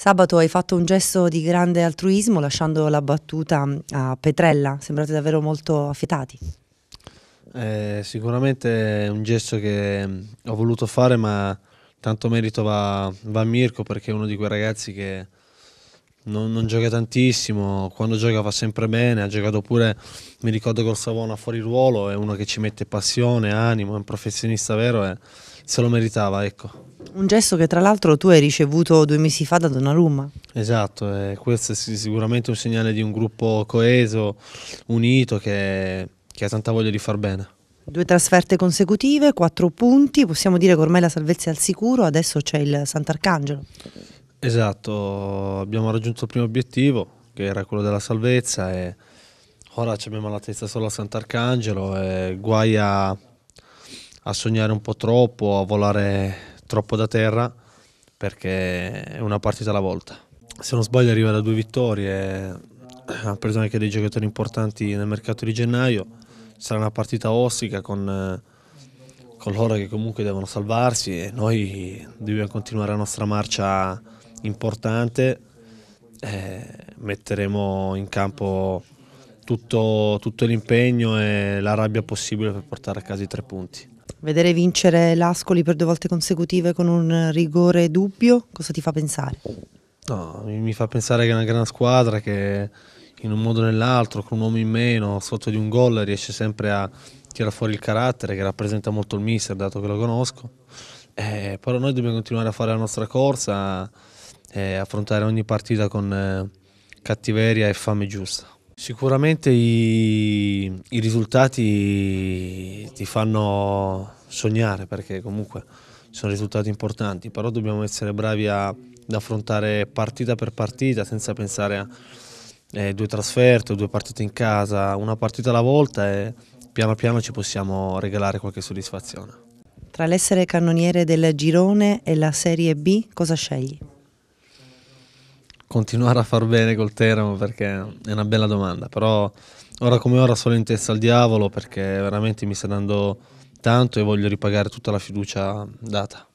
Sabato hai fatto un gesto di grande altruismo lasciando la battuta mm, a Petrella, sembrate davvero molto affiatati. Eh, sicuramente è un gesto che mm, ho voluto fare, ma tanto merito va, va a Mirko perché è uno di quei ragazzi che non, non, gioca tantissimo, quando gioca fa sempre bene, ha giocato pure, mi ricordo col Savona fuori ruolo, è uno che ci mette passione, animo, è un professionista vero e se lo meritava, ecco. Un gesto che tra l'altro tu hai ricevuto due mesi fa da Donnarumma. Esatto, eh, questo è sicuramente un segnale di un gruppo coeso, unito, che, che ha tanta voglia di far bene. Due trasferte consecutive, quattro punti, possiamo dire che ormai la salvezza è al sicuro, adesso c'è il Sant'Arcangelo. Esatto, abbiamo raggiunto il primo obiettivo, che era quello della salvezza, e ora abbiamo la testa solo a Sant'Arcangelo, e guai a, a sognare un po' troppo, a volare troppo da terra perché è una partita alla volta. Se non sbaglio arriva da due vittorie, ha preso anche dei giocatori importanti nel mercato di gennaio, sarà una partita ossica eh, con loro che comunque devono salvarsi e noi dobbiamo continuare la nostra marcia importante. Eh, metteremo in campo tutto, tutto l'impegno e la rabbia possibile per portare a casa i tre punti. Vedere vincere l'Ascoli per due volte consecutive con un rigore dubbio, cosa ti fa pensare? No, mi fa pensare che è una gran squadra che in un modo o nell'altro, con un uomo in meno, sotto di un gol, riesce sempre a tirare fuori il carattere che rappresenta molto il mister, dato che lo conosco. Eh, però noi dobbiamo continuare a fare la nostra corsa e eh, affrontare ogni partita con eh, cattiveria e fame giusta. Sicuramente i, i, risultati ti fanno sognare perché comunque sono risultati importanti, però dobbiamo essere bravi a, ad affrontare partita per partita senza pensare a eh, due trasferte, due partite in casa, una partita alla volta e piano piano ci possiamo regalare qualche soddisfazione. Tra l'essere cannoniere del girone e la Serie B cosa scegli? continuare a far bene col Teramo perché è una bella domanda, però ora come ora sono in testa al diavolo perché veramente mi sta dando tanto e voglio ripagare tutta la fiducia data.